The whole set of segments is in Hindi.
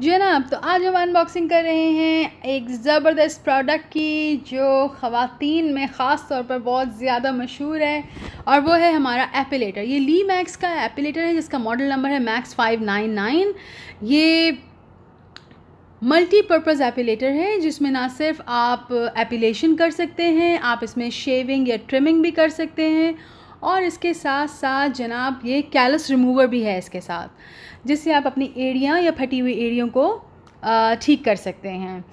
जनाब तो आज हम अनबॉक्सिंग कर रहे हैं एक ज़बरदस्त प्रोडक्ट की जो ख़वातीन में ख़ास तौर पर बहुत ज़्यादा मशहूर है और वो है हमारा एपिलेटर ये ली मैक्स का एपिलेटर है जिसका मॉडल नंबर है मैक्स फाइव नाइन नाइन ये मल्टीपर्पज़ एपिलेटर है जिसमें ना सिर्फ आप एपिलेशन कर सकते हैं आप इसमें शेविंग या ट्रिमिंग भी कर सकते हैं और इसके साथ साथ जनाब ये कैलस रिमूवर भी है इसके साथ जिससे आप अपनी एड़ियाँ या फटी हुई एड़ियों को ठीक कर सकते हैं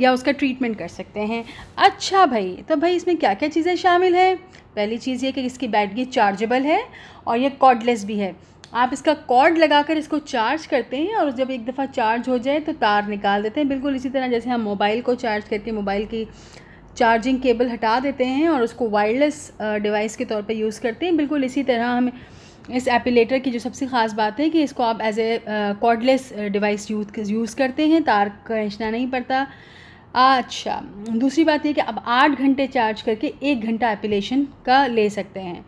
या उसका ट्रीटमेंट कर सकते हैं अच्छा भाई तो भाई इसमें क्या क्या चीज़ें शामिल हैं पहली चीज़ ये कि इसकी बैटरी चार्जेबल है और ये कॉर्डलेस भी है आप इसका कॉर्ड लगाकर इसको चार्ज करते हैं और जब एक दफ़ा चार्ज हो जाए तो तार निकाल देते हैं बिल्कुल इसी तरह जैसे हम मोबाइल को चार्ज करके मोबाइल की चार्जिंग केबल हटा देते हैं और उसको वायरलेस डिवाइस के तौर पर यूज़ करते हैं बिल्कुल इसी तरह हम इस एपिलेटर की जो सबसे ख़ास बात है कि इसको आप as a cordless device use use करते हैं तार खींचना नहीं पड़ता अच्छा दूसरी बात यह कि आप आठ घंटे चार्ज करके एक घंटा एपिलेशन का ले सकते हैं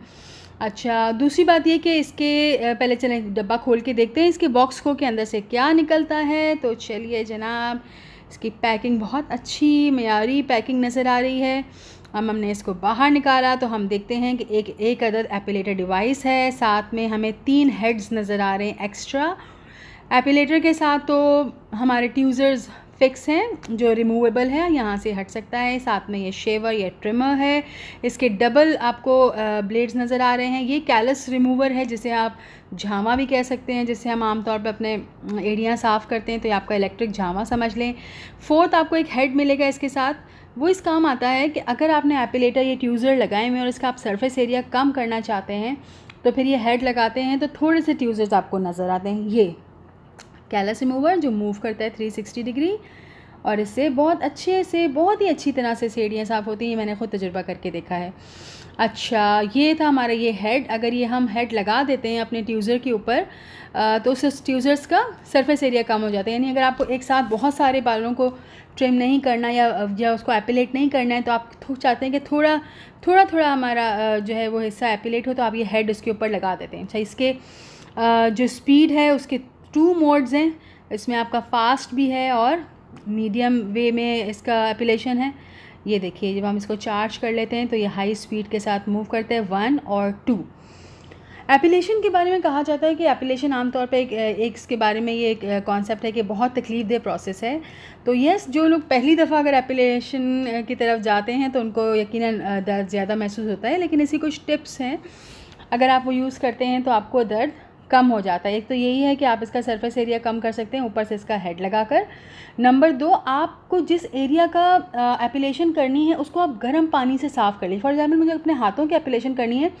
अच्छा दूसरी बात ये कि इसके पहले चलें डब्बा खोल के देखते हैं इसके बॉक्स को के अंदर से क्या निकलता है तो चलिए जनाब इसकी पैकिंग बहुत अच्छी मीरी पैकिंग नज़र आ रही है हम हमने इसको बाहर निकाला तो हम देखते हैं कि एक एक अदद एपिलेटर डिवाइस है साथ में हमें तीन हेड्स नज़र आ रहे हैं एक्स्ट्रा एपिलेटर के साथ तो हमारे ट्यूज़र्स फिक्स हैं जो रिमूवेबल है यहाँ से हट सकता है साथ में ये शेवर या ट्रिमर है इसके डबल आपको ब्लेड्स नज़र आ रहे हैं ये कैलस रिमूवर है जिसे आप झामा भी कह सकते हैं जिससे हम आमतौर पर अपने एड़ियाँ साफ़ करते हैं तो ये आपका इलेक्ट्रिक झामा समझ लें फोर्थ आपको एक हेड मिलेगा इसके साथ वो इस काम आता है कि अगर आपने एपिलेटर या ट्यूज़र लगाए हुए और इसका आप सरफेस एरिया कम करना चाहते हैं तो फिर ये हेड लगाते हैं तो थोड़े से ट्यूज़र्स आपको नज़र आते हैं ये कैलस रिमूवर जो मूव करता है 360 डिग्री और इससे बहुत अच्छे से बहुत ही अच्छी तरह से सीढ़ियाँ साफ़ होती हैं मैंने ख़ुद तजुर्बा करके देखा है अच्छा ये था हमारा ये हेड अगर ये हम हेड लगा देते हैं अपने ट्यूज़र के ऊपर तो उस ट्यूज़र्स का सरफेस एरिया कम हो जाता है यानी अगर आपको एक साथ बहुत सारे बालों को ट्रिम नहीं करना या या उसको एपिलेट नहीं करना है तो आप चाहते हैं कि थोड़ा थोड़ा थोड़ा हमारा जो है वो हिस्सा एपिलेट हो तो आप ये हेड उसके ऊपर लगा देते हैं अच्छा इसके जो स्पीड है उसके टू मोड्स हैं इसमें आपका फास्ट भी है और मीडियम वे में इसका एपिलेशन है ये देखिए जब हम इसको चार्ज कर लेते हैं तो ये हाई स्पीड के साथ मूव करते हैं वन और टू एपिलेशन के बारे में कहा जाता है कि एपिलेशन आमतौर पर एक एक इसके बारे में ये एक कॉन्सेप्ट है कि बहुत तकलीफ दे प्रोसेस है तो यस जो लोग पहली दफ़ा अगर एपिलेशन की तरफ जाते हैं तो उनको यकीन दर्द ज़्यादा महसूस होता है लेकिन इसी कुछ टिप्स हैं अगर आप वो यूज़ करते हैं तो आपको दर्द कम हो जाता है एक तो यही है कि आप इसका सरफेस एरिया कम कर सकते हैं ऊपर से इसका हेड लगाकर नंबर दो आपको जिस एरिया का एपिलेशन करनी है उसको आप गर्म पानी से साफ़ कर लीजिए फॉर एग्जाम्पल मुझे अपने हाथों की एपिलेशन करनी है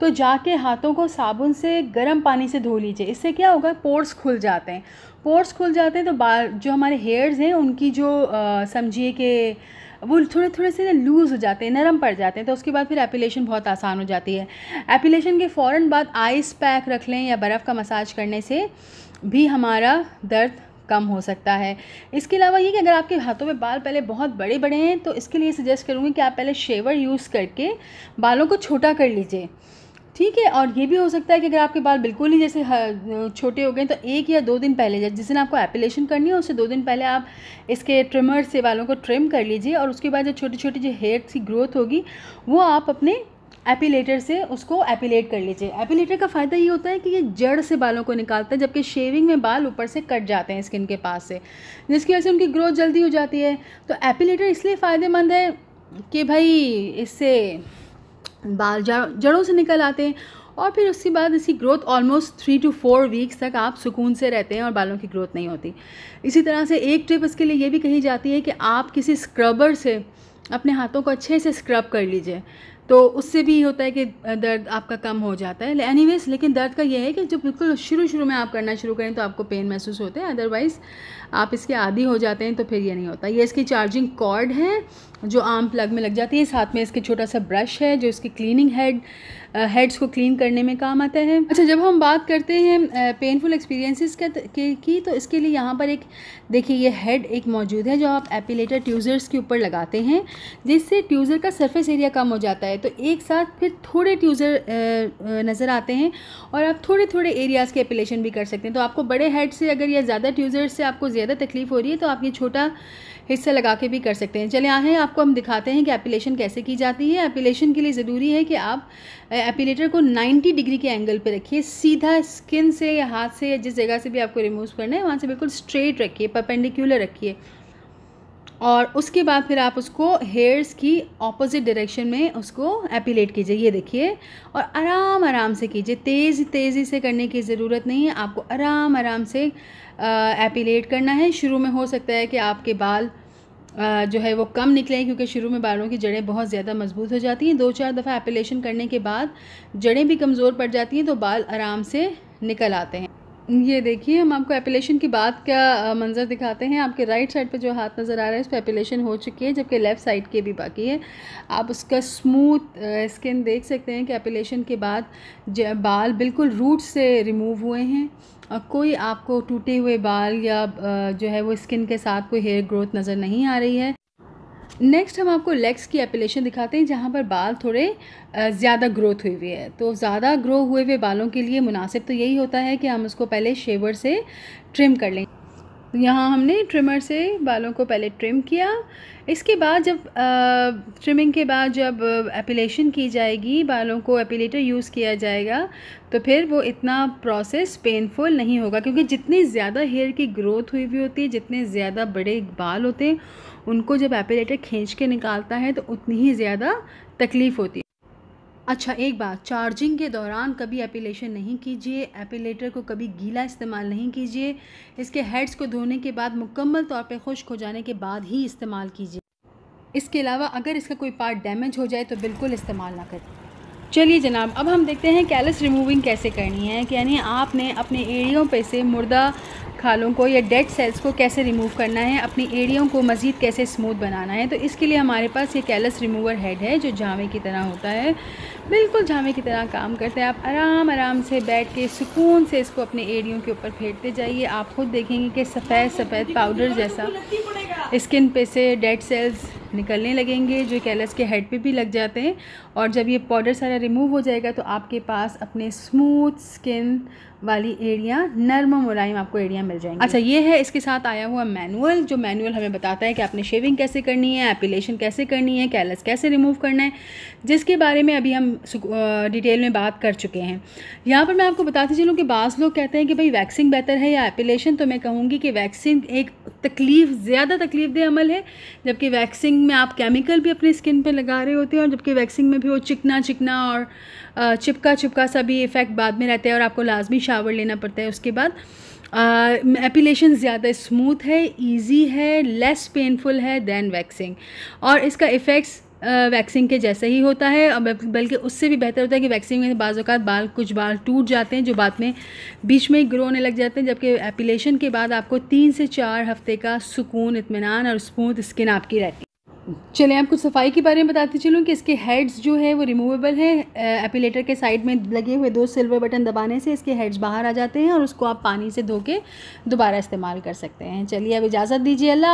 तो जाके हाथों को साबुन से गर्म पानी से धो लीजिए इससे क्या होगा पोर्स खुल जाते हैं पोर्स खुल जाते हैं तो बाल जो हमारे हेयर्स हैं उनकी जो समझिए कि वो थोड़े थोड़े से लूज़ हो जाते हैं नरम पड़ जाते हैं तो उसके बाद फिर एपिलेशन बहुत आसान हो जाती है एपिलेशन के फ़ौर बाद आइस पैक रख लें या बर्फ़ का मसाज करने से भी हमारा दर्द कम हो सकता है इसके अलावा ये कि अगर आपके हाथों में बाल पहले बहुत बड़े बड़े हैं तो इसके लिए सजेस्ट करूँगी कि आप पहले शेवर यूज़ करके बालों को छोटा कर लीजिए ठीक है और ये भी हो सकता है कि अगर आपके बाल बिल्कुल ही जैसे हाँ, छोटे हो गए तो एक या दो दिन पहले जिस दिन आपको एपिलेशन करनी है उससे दो दिन पहले आप इसके ट्रिमर से बालों को ट्रिम कर लीजिए और उसके बाद जो छोटी छोटी जो हेयर की ग्रोथ होगी वो आप अपने एपिलेटर से उसको एपिलेट कर लीजिए एपिलेटर का फ़ायदा ये होता है कि ये जड़ से बालों को निकालता है जबकि शेविंग में बाल ऊपर से कट जाते हैं स्किन के पास से जिसकी वजह से उनकी ग्रोथ जल्दी हो जाती है तो एपिलेटर इसलिए फ़ायदेमंद है कि भाई इससे बाल जड़ों से निकल आते हैं और फिर उसके बाद इसकी growth almost three two four weeks तक आप सुकून से रहते हैं और बालों की ग्रोथ नहीं होती इसी तरह से एक ट्रिप इसके लिए ये भी कही जाती है कि आप किसी स्क्रबर से अपने हाथों को अच्छे से स्क्रब कर लीजिए तो उससे भी होता है कि दर्द आपका कम हो जाता है एनी वेज लेकिन दर्द का यह है कि जब बिल्कुल शुरू शुरू में आप करना शुरू करें तो आपको पेन महसूस होता है अदरवाइज़ आप इसके आदि हो जाते हैं तो फिर ये नहीं होता ये इसकी चार्जिंग कॉर्ड है जो आम प्लग में लग जाती है साथ में इसके छोटा सा ब्रश है जो इसकी क्लीनिंग हेड हेड्स को क्लीन करने में काम आता है अच्छा जब हम बात करते हैं पेनफुल एक्सपीरियंसिस की तो इसके लिए यहाँ पर एक देखिए ये हेड एक मौजूद है जो आप एपिलेटर ट्यूज़र्स के ऊपर लगाते हैं जिससे ट्यूज़र का सरफेस एरिया कम हो जाता है तो एक साथ फिर थोड़े ट्यूज़र नज़र आते हैं और आप थोड़े थोड़े एरियाज़ के एपिलेशन भी कर सकते हैं तो आपको बड़े हेड से अगर या ज़्यादा ट्यूज़र से आपको ज़्यादा तकलीफ़ हो रही है तो आप ये छोटा हिस्सा लगा के भी कर सकते हैं चले आए हैं आपको हम दिखाते हैं कि एपिलेशन कैसे की जाती है एपिलेशन के लिए ज़रूरी है कि आप एपिलेटर को 90 डिग्री के एंगल पर रखिए सीधा स्किन से या हाथ से या जिस जगह से भी आपको रिमूव करना है वहाँ से बिल्कुल स्ट्रेट रखिए परपेंडिकुलर रखिए और उसके बाद फिर आप उसको हेयर्स की ऑपोजिट डायरेक्शन में उसको एपिलेट कीजिए ये देखिए और आराम आराम से कीजिए तेज़ तेज़ी से करने की ज़रूरत नहीं है आपको आराम आराम से एपिलेट करना है शुरू में हो सकता है कि आपके बाल जो है वो कम निकले क्योंकि शुरू में बालों की जड़ें बहुत ज़्यादा मजबूत हो जाती हैं दो चार दफ़ा एपिलेशन करने के बाद जड़ें भी कमज़ोर पड़ जाती हैं तो बाल आराम से निकल आते हैं ये देखिए हम आपको एपिलेशन की बात का मंज़र दिखाते हैं आपके राइट साइड पे जो हाथ नज़र आ रहा है उस पर एपिलेशन हो चुकी है जबकि लेफ़्ट साइड के भी बाकी है आप उसका स्मूथ स्किन देख सकते हैं कि एपिलेशन के बाद बाल बिल्कुल रूट से रिमूव हुए हैं और कोई आपको टूटे हुए बाल या जो है वो स्किन के साथ कोई हेयर ग्रोथ नज़र नहीं आ रही है नेक्स्ट हम आपको लेग्स की एपिलेशन दिखाते हैं जहाँ पर बाल थोड़े ज़्यादा ग्रोथ हुई हुई है तो ज़्यादा ग्रो हुए हुए बालों के लिए मुनासिब तो यही होता है कि हम उसको पहले शेवर से ट्रिम कर लें यहाँ हमने ट्रिमर से बालों को पहले ट्रिम किया इसके बाद जब आ, ट्रिमिंग के बाद जब एपिलेशन की जाएगी बालों को एपिलेटर यूज़ किया जाएगा तो फिर वो इतना प्रोसेस पेनफुल नहीं होगा क्योंकि जितनी ज़्यादा हेयर की ग्रोथ हुई हुई होती है जितने ज़्यादा बड़े बाल होते हैं उनको जब एपिलेटर खींच के निकालता है तो उतनी ही ज़्यादा तकलीफ़ होती है अच्छा एक बात चार्जिंग के दौरान कभी एपिलेशन नहीं कीजिए एपिलेटर को कभी गीला इस्तेमाल नहीं कीजिए इसके हेड्स को धोने के बाद मुकम्मल तौर पर खुश्क हो जाने के बाद ही इस्तेमाल कीजिए इसके अलावा अगर इसका कोई पार्ट डैमेज हो जाए तो बिल्कुल इस्तेमाल ना करें चलिए जनाब अब हम देखते हैं कैलस रिमूविंग कैसे करनी है कि यानी आपने अपने एड़ियों पर से मुर्दा खालों को या डेड सेल्स को कैसे रिमूव करना है अपनी एड़ियों को मज़ीद कैसे स्मूथ बनाना है तो इसके लिए हमारे पास ये कैलस रिमूवर हेड है जो जामे की तरह होता है बिल्कुल जामे की तरह काम करता है आप आराम आराम से बैठ के सुकून से इसको अपने एड़ियों के ऊपर फेंटते जाइए आप खुद देखेंगे कि सफ़ेद सफ़ेद पाउडर जैसा स्किन पे से डेड सेल्स निकलने लगेंगे जो कैलस के हेड पे भी लग जाते हैं और जब ये पाउडर सारा रिमूव हो जाएगा तो आपके पास अपने स्मूथ स्किन वाली एरिया नर्म मुलायम आपको एरिया मिल जाएंगे अच्छा ये है इसके साथ आया हुआ मैनुअल जो मैनुअल हमें बताता है कि आपने शेविंग कैसे करनी है एपिलेशन कैसे करनी है कैलस कैसे रिमूव करना है जिसके बारे में अभी हम डिटेल में बात कर चुके हैं यहाँ पर मैं आपको बताती चलूँ कि बाज़ लोग कहते हैं कि भाई वैक्सिंग बेहतर है या एपिलेशन तो मैं कहूँगी कि वैक्सिंग एक तकलीफ़ ज़्यादा तकलीफ दे अमल है जबकि वैक्सिंग वैक्सिंग में आप केमिकल भी अपनी स्किन पे लगा रहे होते हैं और जबकि वैक्सिंग में भी वो चिकना चिकना और चिपका चिपका सा भी इफ़ेक्ट बाद में रहता है और आपको लाजमी शावर लेना पड़ता है उसके बाद एपिलेशन ज़्यादा स्मूथ है ईजी है लेस पेनफुल है दैन वैक्सिंग और इसका इफ़ेक्ट्स वैक्सिंग के जैसे ही होता है और बल्कि उससे भी बेहतर होता है कि वैक्सिंग में बाज़ात बाल कुछ बाल टूट जाते हैं जो बाद में बीच में ग्रो होने लग जाते हैं जबकि एपिलेशन के बाद आपको तीन से चार हफ्ते का सुकून इतमान और स्मूथ स्किन आपकी रहती है चलें आपको सफाई के बारे में बताती चलूँ कि इसके हेड्स जो है वो रिमूवेबल हैं एपिलेटर के साइड में लगे हुए दो सिल्वर बटन दबाने से इसके हेड्स बाहर आ जाते हैं और उसको आप पानी से धो के दोबारा इस्तेमाल कर सकते हैं चलिए अब इजाज़त दीजिए अल्लाह